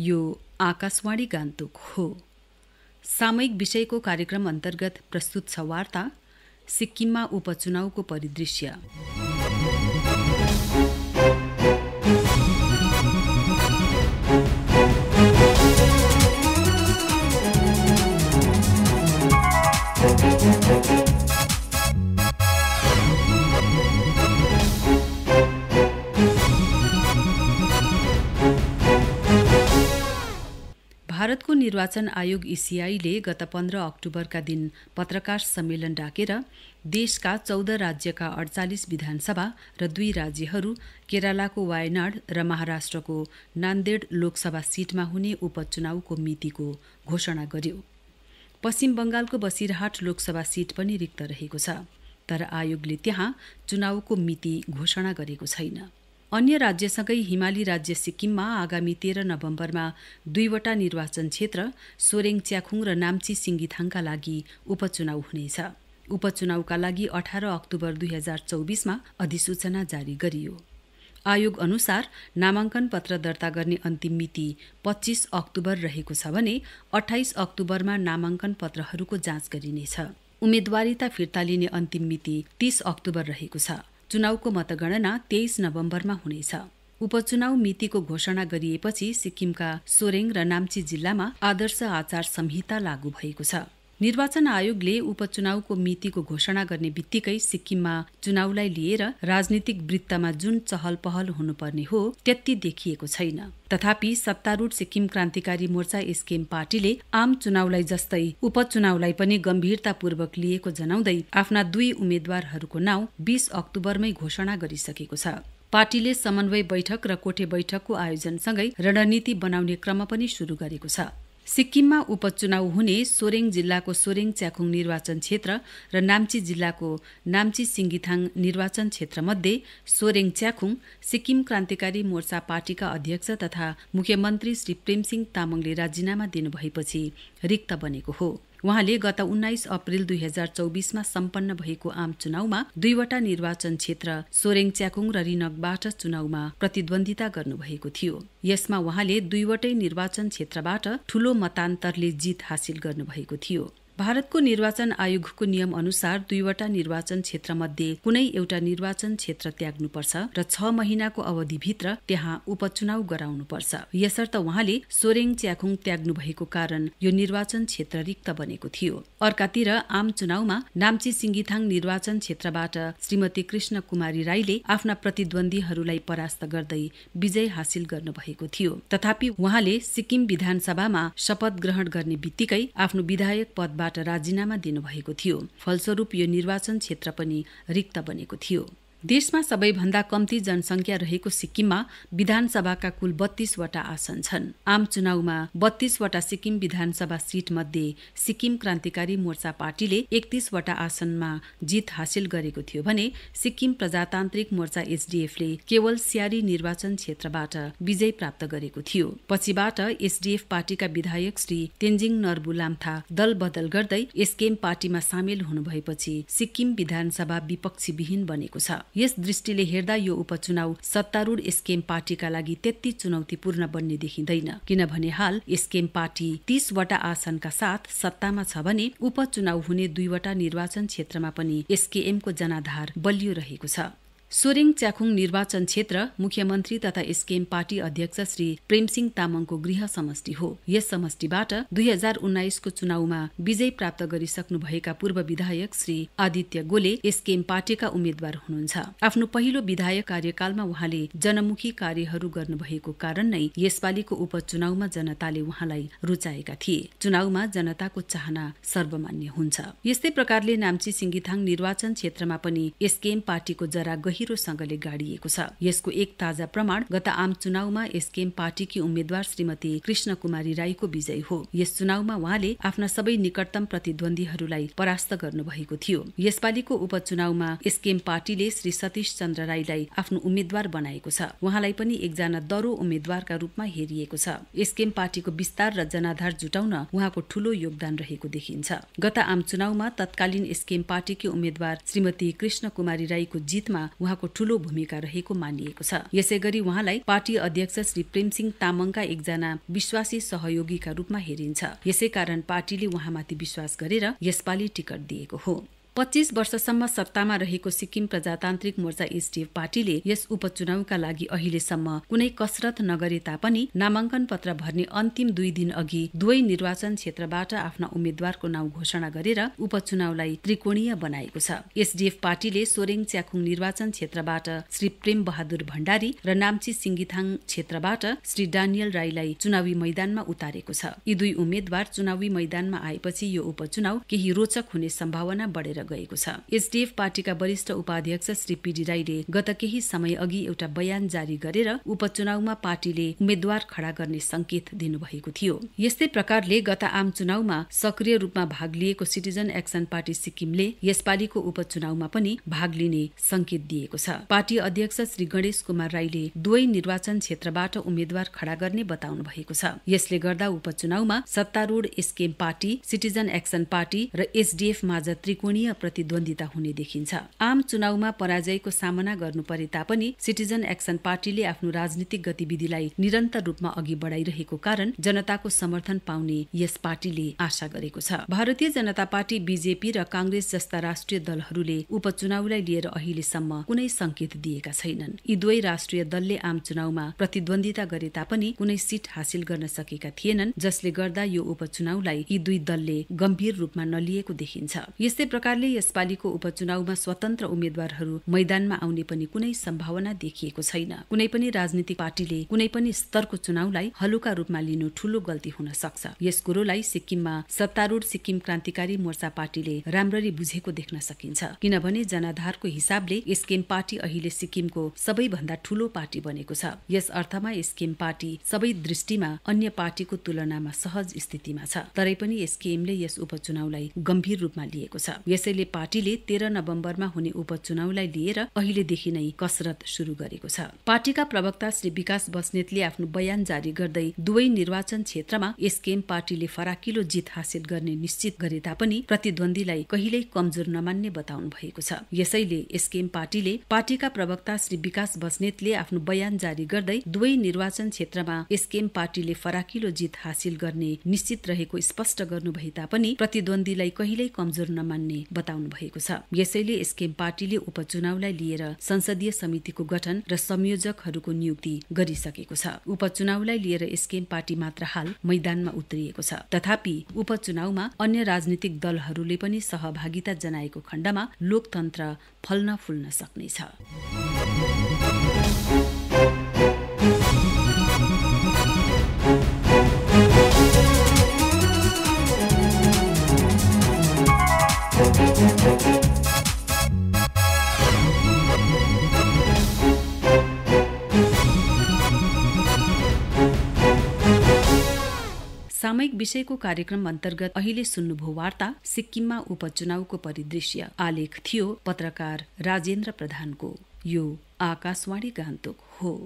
यो आकाशवाणी गान्तोक हो सामयिक विषयको कार्यक्रम अन्तर्गत प्रस्तुत छ वार्ता सिक्किममा उपचुनावको परिदृश्य भारतको निर्वाचन आयोग इसिआईले गत पन्ध्र अक्टोबरका दिन पत्रकार सम्मेलन डाकेर देशका चौध राज्यका अडचालिस विधानसभा र दुई राज्यहरू केरालाको वायनाड र महाराष्ट्रको नान्देड लोकसभा सीटमा हुने उपचुनाउको मितिको घोषणा गर्यो पश्चिम बंगालको बसिरहाट लोकसभा सीट पनि रिक्त रहेको छ तर आयोगले त्यहाँ चुनावको मिति घोषणा गरेको छैन अन्य राज्यसँगै हिमाली राज्य सिक्किममा आगामी तेह्र नवम्बरमा दुईवटा निर्वाचन क्षेत्र सोरेङ च्याखुङ र नाम्ची सिङ्गिथाङका लागि उपचुनाउ हुनेछ उपचुनाउका लागि अठार अक्टोबर दुई हजार चौबिसमा अधिसूचना जारी गरियो आयोग अनुसार नामाङ्कन पत्र दर्ता गर्ने अन्तिम मिति पच्चिस अक्टोबर रहेको छ भने अठाइस अक्टोबरमा नामाङ्कन पत्रहरूको जाँच गरिनेछ उम्मेद्वारिता फिर्ता लिने अन्तिम मिति तीस अक्टोबर रहेको छ चुनावको मतगणना तेइस नोभेम्बरमा हुनेछ उपचुनाव मितिको घोषणा गरिएपछि सिक्किमका सोरेङ र नाम्ची जिल्लामा आदर्श आचार संहिता लागू भएको छ निर्वाचन आयोगले उपचुनावको मितिको घोषणा गर्ने बित्तिकै सिक्किममा चुनावलाई लिएर राजनीतिक वृत्तमा जुन चहल पहल हुनुपर्ने हो त्यति देखिएको छैन तथापि सत्तारूढ सिक्किम क्रान्तिकारी मोर्चा एसकेएम पार्टीले आम चुनावलाई जस्तै उपचुनावलाई पनि गम्भीरतापूर्वक लिएको जनाउँदै आफ्ना दुई उम्मेद्वारहरूको नाउँ बीस अक्टोबरमै घोषणा गरिसकेको छ पार्टीले समन्वय बैठक र कोठे बैठकको आयोजनसँगै रणनीति बनाउने क्रम पनि सुरु गरेको छ सिक्किममा उपचुनाउ हुने सोरेङ जिल्लाको सोरेङ च्याखुङ निर्वाचन क्षेत्र र नाम्ची जिल्लाको नाम्ची सिङ्गिथाङ निर्वाचन क्षेत्रमध्ये सोरेङ च्याखुङ सिक्किम क्रान्तिकारी मोर्चा पार्टीका अध्यक्ष तथा मुख्यमन्त्री श्री प्रेमसिंह तामाङले राजीनामा दिनुभएपछि रिक्त बनेको हो उहाँले गत उन्नाइस अप्रेल दुई हजार चौबिसमा सम्पन्न भएको आम चुनाउमा दुईवटा निर्वाचन क्षेत्र सोरेङ च्याकुङ र रिनकबाट चुनाउमा प्रतिद्वन्दिता गर्नुभएको थियो यसमा उहाँले दुईवटै निर्वाचन क्षेत्रबाट ठूलो मतान्तरले जित हासिल गर्नुभएको थियो भारतको निर्वाचन आयोगको नियम अनुसार दुईवटा निर्वाचन क्षेत्र मध्ये कुनै एउटा निर्वाचन क्षेत्र त्याग्नुपर्छ र छ महिनाको अवधिभित्र त्यहाँ उपचुनाव गराउनुपर्छ यसर्थ वहाँले सोरेङ च्याखुङ त्याग्नु भएको कारण यो निर्वाचन क्षेत्र रिक्त बनेको थियो अर्कातिर आम चुनावमा नाम्ची सिङ्गिथाङ निर्वाचन क्षेत्रबाट श्रीमती कृष्ण कुमारी राईले आफ्ना प्रतिद्वन्दीहरूलाई परास्त गर्दै विजय हासिल गर्नुभएको थियो तथापि उहाँले सिक्किम विधानसभामा शपथ ग्रहण गर्ने बित्तिकै आफ्नो विधायक पदबाट पदबाट राजीनामा दिनुभएको थियो फलस्वरूप यो निर्वाचन क्षेत्र पनि रिक्त बनेको थियो देशमा सबैभन्दा कम्ती जनसङ्ख्या रहेको सिक्किममा विधानसभाका कुल बत्तीसवटा आसन छन् आम चुनाउमा बत्तीसवटा सिक्किम विधानसभा सीट मध्ये सिक्किम क्रान्तिकारी मोर्चा पार्टीले एकतीसवटा आसनमा जित हासिल गरेको थियो भने सिक्किम प्रजातान्त्रिक मोर्चा एसडीएफले केवल स्यारी निर्वाचन क्षेत्रबाट विजय प्राप्त गरेको थियो पछिबाट एसडीएफ पार्टीका विधायक श्री तेन्जिङ नर्बु लाम्था दल बदल गर्दै एसकेएम पार्टीमा सामेल हुनुभएपछि सिक्किम विधानसभा विपक्षीविहीन बनेको छ यस दृष्टिले हेर्दा यो उपचुनाउ सत्तारूढ एसकेएम पार्टीका लागि त्यति चुनौतीपूर्ण बन्ने देखिँदैन किनभने हाल एसकेएम पार्टी तीसवटा आसनका साथ सत्तामा छ भने उपचुनाउ हुने दुईवटा निर्वाचन क्षेत्रमा पनि एसकेएमको जनाधार बलियो रहेको छ सोरेङ च्याखुङ निर्वाचन क्षेत्र मुख्यमन्त्री तथा एसकेएम पार्टी अध्यक्ष श्री प्रेमसिंह तामाङको गृह समष्टि हो यस समष्टिबाट दुई हजार उन्नाइसको चुनाउमा विजय प्राप्त गरिसक्नुभएका पूर्व विधायक श्री आदित्य गोले एसकेएम पार्टीका उम्मेद्वार हुनुहुन्छ आफ्नो पहिलो विधायक कार्यकालमा उहाँले जनमुखी कार्यहरू गर्नुभएको कारण नै यसपालिको उपचुनावमा जनताले उहाँलाई रुचाएका थिए चुनावमा जनताको चाहना सर्वमान्य हुन्छ यस्तै प्रकारले नाम्ची सिंगिथाङ निर्वाचन क्षेत्रमा पनि एसकेएम पार्टीको जरा गहिरोसँगले गाडिएको छ यसको एक ताजा प्रमाण गत आम चुनावमा एसकेएम पार्टीकी उम्मेद्वार श्रीमती कृष्ण कुमारी राईको विजय हो यस चुनावमा उहाँले आफ्ना सबै निकटतम प्रतिद्वन्दीहरूलाई परास्त गर्नुभएको थियो यसपालिको उपचुनावमा एसकेएम पार्टीले श्री सतीश चन्द्र राईलाई आफ्नो उम्मेद्वार बनाएको छ उहाँलाई पनि एकजना दरो उम्मेद्वारका रूपमा हेरिएको छ एसकेएम पार्टीको विस्तार र जनाधार जुटाउन उहाँको ठूलो योगदान रहेको देखिन्छ गत आम चुनावमा तत्कालीन एसकेएम पार्टीकी उम्मेद्वार श्रीमती कृष्ण कुमारी राईको जितमा उहाँको ठूलो भूमिका रहेको मानिएको छ यसै गरी उहाँलाई पार्टी अध्यक्ष श्री प्रेमसिंह तामाङका एकजना विश्वासी सहयोगीका रूपमा हेरिन्छ यसै कारण पार्टीले उहाँमाथि विश्वास गरेर यसपालि टिकट दिएको हो पच्चीस वर्षसम्म सत्तामा रहेको सिक्किम प्रजातान्त्रिक मोर्चा एसडिएफ पार्टीले यस उपचुनाउका लागि अहिलेसम्म कुनै कसरत नगरे तापनि नामाङ्कन पत्र भर्ने अन्तिम दुई दिन अघि दुवै निर्वाचन क्षेत्रबाट आफ्ना उम्मेद्वारको नाउँ घोषणा गरेर उपचुनाउलाई त्रिकोणीय बनाएको छ एसडिएफ पार्टीले सोरेङ च्याखुङ निर्वाचन क्षेत्रबाट श्री प्रेम बहादुर भण्डारी र नाम्ची सिङ्गिथाङ क्षेत्रबाट श्री डानियल राईलाई चुनावी मैदानमा उतारेको छ यी दुई उम्मेद्वार चुनावी मैदानमा आएपछि यो उपचुनाउ केही रोचक हुने सम्भावना बढेर गएको छ एसडीएफ पार्टीका वरिष्ठ उपाध्यक्ष श्री पीडी राईले गत केही समय अघि एउटा बयान जारी गरेर उपचुनाउमा पार्टीले उम्मेद्वार खड़ा गर्ने संकेत दिनुभएको थियो यस्तै प्रकारले गत आम चुनावमा सक्रिय रूपमा भाग लिएको सिटिजन एक्सन पार्टी सिक्किमले यसपालिको उपचुनाउमा पनि भाग लिने संकेत दिएको छ पार्टी अध्यक्ष श्री गणेश कुमार राईले दुवै निर्वाचन क्षेत्रबाट उम्मेद्वार खड़ा गर्ने बताउनु भएको छ यसले गर्दा उपचुनाउमा सत्तारूढ SKM party citizen action party र एसडीएफ माझ त्रिकोणीय प्रतिद्वन्दिता हुने देखिन्छ आम चुनावमा पराजयको सामना गर्नु परे तापनि सिटिजन एक्सन पार्टीले आफ्नो राजनीतिक गतिविधिलाई निरन्तर रूपमा अघि बढाइरहेको कारण जनताको समर्थन पाउने यस पार्टीले आशा गरेको छ भारतीय जनता पार्टी बीजेपी र काङ्ग्रेस जस्ता राष्ट्रिय दलहरूले उपचुनावलाई लिएर अहिलेसम्म कुनै संकेत दिएका छैनन् यी दुवै राष्ट्रिय दलले आम चुनावमा प्रतिद्वन्दिता गरे तापनि कुनै सीट हासिल गर्न सकेका थिएनन् जसले गर्दा यो उपचुनावलाई यी दुई दलले गम्भीर रूपमा नलिएको देखिन्छ यस्तै प्रकार सरकारले यसपालिको उपचुनाउमा स्वतन्त्र उम्मेद्वारहरू मैदानमा आउने पनि कुनै सम्भावना देखिएको छैन कुनै पनि राजनीतिक पार्टीले कुनै पनि स्तरको चुनाउलाई हलुका रूपमा लिनु ठूलो गल्ती हुन सक्छ यस कुरोलाई सिक्किममा सत्तारूढ़ सिक्किम क्रान्तिकारी मोर्चा पार्टीले राम्ररी बुझेको देख्न सकिन्छ किनभने जनाधारको हिसाबले एसकेएम पार्टी अहिले सिक्किमको सबैभन्दा ठूलो पार्टी बनेको छ यस अर्थमा एसकेएम पार्टी सबै दृष्टिमा अन्य पार्टीको तुलनामा सहज स्थितिमा छ तरै पनि एसकेएमले यस उपचुनाउलाई गम्भीर रूपमा लिएको छ त्यसैले पार्टीले तेह्र नवम्बरमा हुने उपचुनावलाई लिएर अहिलेदेखि नै कसरत शुरू गरेको छ पार्टीका प्रवक्ता श्री विकास बस्नेतले आफ्नो बयान जारी गर्दै दुवै निर्वाचन क्षेत्रमा एसकेएम पार्टीले फराकिलो जित हासिल गर्ने निश्चित गरे तापनि प्रतिद्वन्दीलाई कहिल्यै कमजोर नमान्ने बताउनु भएको छ यसैले एसकेएम पार्टीले पार्टीका प्रवक्ता श्री विकास बस्नेतले आफ्नो बयान जारी गर्दै दुवै निर्वाचन क्षेत्रमा एसकेएम पार्टीले फराकिलो जित हासिल गर्ने निश्चित रहेको स्पष्ट गर्नुभए तापनि प्रतिद्वन्दीलाई कहिल्यै कमजोर नमान्ने बताउनु भएको छ यसैले एसकेएम पार्टीले उपचुनाउलाई लिएर संसदीय समितिको गठन र संयोजकहरूको नियुक्ति गरिसकेको छ उपचुनाउलाई लिएर एसकेएम पार्टी मात्र हाल मैदानमा उत्रिएको छ तथापि उपचुनाउमा अन्य राजनीतिक दलहरूले पनि सहभागिता जनाएको खण्डमा लोकतन्त्र फल्न फुल्न सक्नेछ सामयिक विषयको कार्यक्रम अन्तर्गत अहिले सुन्नुभयो वार्ता सिक्किममा उपचुनावको परिदृश्य आलेख थियो पत्रकार राजेन्द्र प्रधानको यो आकाशवाणी गान्तोक हो